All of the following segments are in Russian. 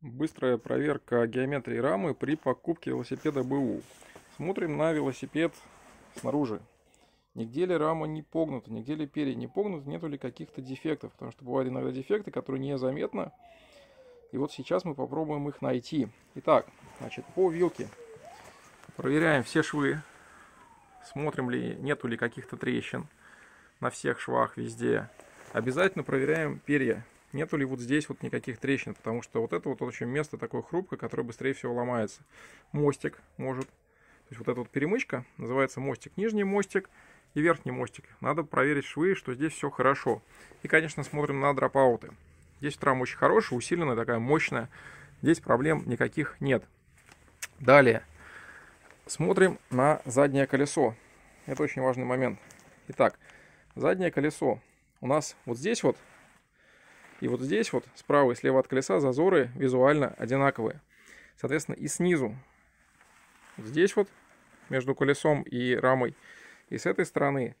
Быстрая проверка геометрии рамы при покупке велосипеда БУ. Смотрим на велосипед снаружи. Нигде ли рама не погнута, нигде ли перья не погнуты, нету ли каких-то дефектов. Потому что бывают иногда дефекты, которые незаметны. И вот сейчас мы попробуем их найти. Итак, значит, по вилке проверяем все швы. Смотрим ли, нету ли каких-то трещин на всех швах везде. Обязательно проверяем перья нету ли вот здесь вот никаких трещин, потому что вот это вот очень место такое хрупкое, которое быстрее всего ломается. Мостик может. То есть вот эта вот перемычка называется мостик. Нижний мостик и верхний мостик. Надо проверить швы, что здесь все хорошо. И, конечно, смотрим на дропауты. Здесь травма очень хорошая, усиленная, такая мощная. Здесь проблем никаких нет. Далее. Смотрим на заднее колесо. Это очень важный момент. Итак, заднее колесо у нас вот здесь вот и вот здесь вот справа и слева от колеса зазоры визуально одинаковые. Соответственно, и снизу, здесь вот, между колесом и рамой, и с этой стороны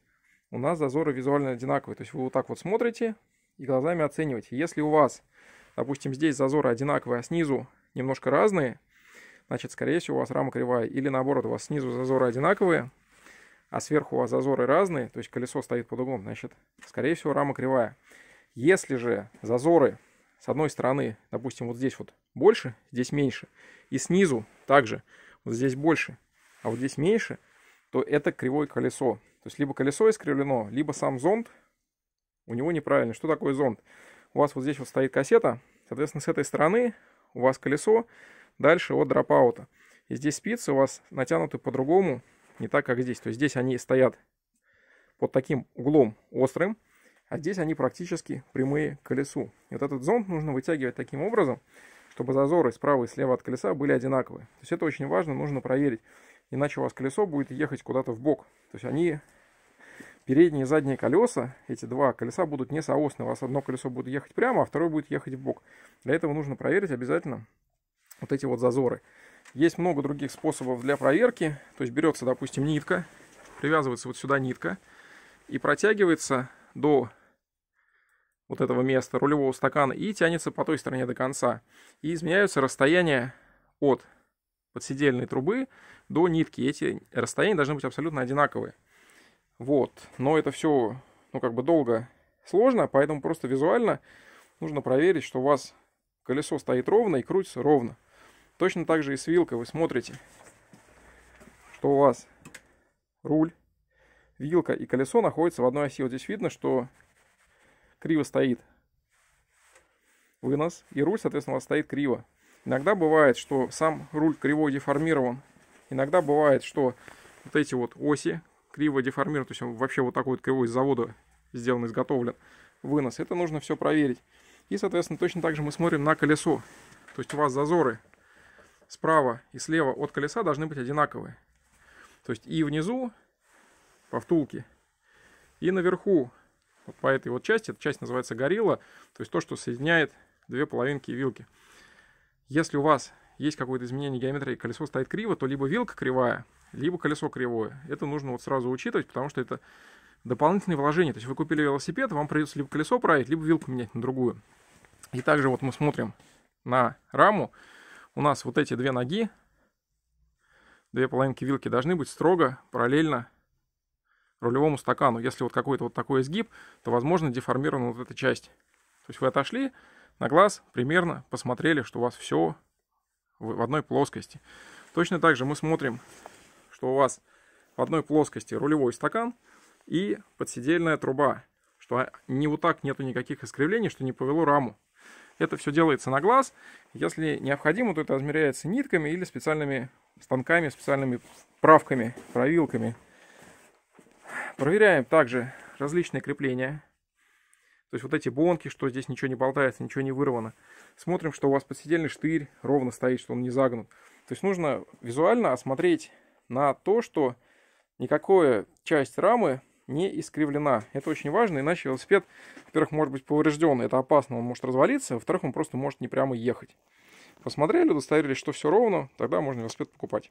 у нас зазоры визуально одинаковые. То есть вы вот так вот смотрите и глазами оцениваете. Если у вас, допустим, здесь зазоры одинаковые, а снизу немножко разные, значит, скорее всего, у вас рама кривая. Или наоборот, у вас снизу зазоры одинаковые, а сверху у вас зазоры разные, то есть колесо стоит под углом, значит, скорее всего, рама кривая. Если же зазоры с одной стороны, допустим, вот здесь вот больше, здесь меньше, и снизу также вот здесь больше, а вот здесь меньше, то это кривое колесо. То есть либо колесо искривлено, либо сам зонд у него неправильно. Что такое зонд? У вас вот здесь вот стоит кассета, соответственно, с этой стороны у вас колесо дальше от дропаута. И здесь спицы у вас натянуты по-другому, не так, как здесь. То есть здесь они стоят под таким углом острым, а здесь они практически прямые к колесу. И вот этот зонт нужно вытягивать таким образом, чтобы зазоры справа и слева от колеса были одинаковые. То есть это очень важно, нужно проверить. Иначе у вас колесо будет ехать куда-то в бок. То есть они, передние и задние колеса, эти два колеса будут не соосны. У вас одно колесо будет ехать прямо, а второе будет ехать в бок. Для этого нужно проверить обязательно вот эти вот зазоры. Есть много других способов для проверки. То есть берется, допустим, нитка, привязывается вот сюда нитка и протягивается до вот этого места рулевого стакана и тянется по той стороне до конца. И изменяются расстояния от подседельной трубы до нитки. Эти расстояния должны быть абсолютно одинаковые. Вот. Но это все, ну, как бы долго сложно, поэтому просто визуально нужно проверить, что у вас колесо стоит ровно и крутится ровно. Точно так же и с вилкой вы смотрите, что у вас руль, вилка и колесо находятся в одной оси. Вот здесь видно, что криво стоит. Вынос. И руль, соответственно, у вас стоит криво. Иногда бывает, что сам руль криво деформирован. Иногда бывает, что вот эти вот оси криво деформированы. То есть он вообще вот такой вот кривой из завода сделан, изготовлен вынос. Это нужно все проверить. И, соответственно, точно так же мы смотрим на колесо. То есть у вас зазоры справа и слева от колеса должны быть одинаковые. То есть и внизу по втулке, и наверху по этой вот части, эта часть называется горилла, то есть то, что соединяет две половинки вилки. Если у вас есть какое-то изменение геометрии, колесо стоит криво, то либо вилка кривая, либо колесо кривое. Это нужно вот сразу учитывать, потому что это дополнительные вложения. То есть вы купили велосипед, вам придется либо колесо править, либо вилку менять на другую. И также вот мы смотрим на раму. У нас вот эти две ноги, две половинки вилки должны быть строго параллельно рулевому стакану. Если вот какой-то вот такой изгиб, то, возможно, деформирована вот эта часть. То есть вы отошли, на глаз примерно посмотрели, что у вас все в одной плоскости. Точно так же мы смотрим, что у вас в одной плоскости рулевой стакан и подседельная труба. Что а, не вот так нету никаких искривлений, что не повело раму. Это все делается на глаз. Если необходимо, то это измеряется нитками или специальными станками, специальными правками, провилками. Проверяем также различные крепления. То есть вот эти бонки, что здесь ничего не болтается, ничего не вырвано. Смотрим, что у вас подседельный штырь ровно стоит, что он не загнут. То есть нужно визуально осмотреть на то, что никакая часть рамы не искривлена. Это очень важно, иначе велосипед, во-первых, может быть поврежден, это опасно, он может развалиться, во-вторых, он просто может не прямо ехать. Посмотрели, удостоверились, что все ровно, тогда можно велосипед покупать.